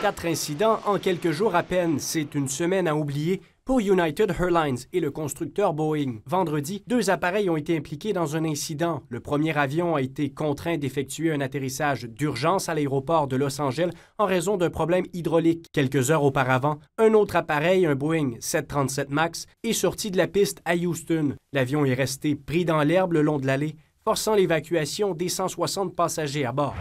Quatre incidents en quelques jours à peine, c'est une semaine à oublier pour United Airlines et le constructeur Boeing. Vendredi, deux appareils ont été impliqués dans un incident. Le premier avion a été contraint d'effectuer un atterrissage d'urgence à l'aéroport de Los Angeles en raison d'un problème hydraulique. Quelques heures auparavant, un autre appareil, un Boeing 737 MAX, est sorti de la piste à Houston. L'avion est resté pris dans l'herbe le long de l'allée, forçant l'évacuation des 160 passagers à bord.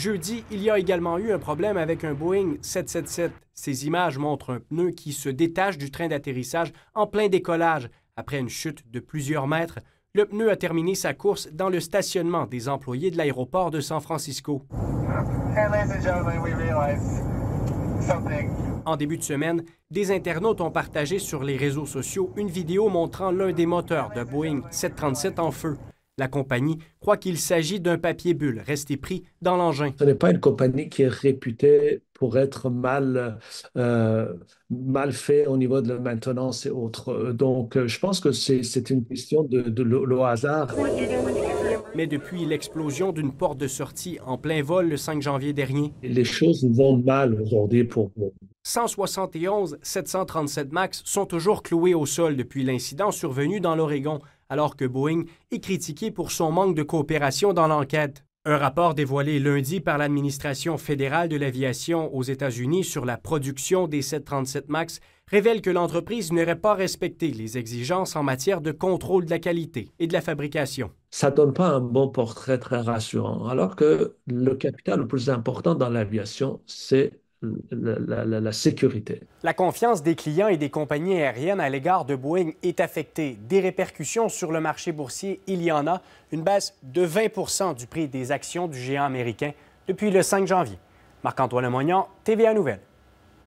Jeudi, il y a également eu un problème avec un Boeing 777. Ces images montrent un pneu qui se détache du train d'atterrissage en plein décollage. Après une chute de plusieurs mètres, le pneu a terminé sa course dans le stationnement des employés de l'aéroport de San Francisco. En début de semaine, des internautes ont partagé sur les réseaux sociaux une vidéo montrant l'un des moteurs de Boeing 737 en feu. La compagnie croit qu'il s'agit d'un papier bulle resté pris dans l'engin. Ce n'est pas une compagnie qui est réputée pour être mal, euh, mal fait au niveau de la maintenance et autres. Donc, euh, je pense que c'est une question de, de, le hasard. Mais depuis l'explosion d'une porte de sortie en plein vol le 5 janvier dernier, les choses vont mal aujourd'hui pour vous 171 737 MAX sont toujours cloués au sol depuis l'incident survenu dans l'Oregon, alors que Boeing est critiqué pour son manque de coopération dans l'enquête. Un rapport dévoilé lundi par l'administration fédérale de l'aviation aux États-Unis sur la production des 737 MAX révèle que l'entreprise n'aurait pas respecté les exigences en matière de contrôle de la qualité et de la fabrication. Ça ne donne pas un bon portrait très rassurant, alors que le capital le plus important dans l'aviation, c'est la, La confiance des clients et des compagnies aériennes à l'égard de Boeing est affectée. Des répercussions sur le marché boursier, il y en a. Une baisse de 20 du prix des actions du géant américain depuis le 5 janvier. Marc-Antoine Moignan, TVA Nouvelles.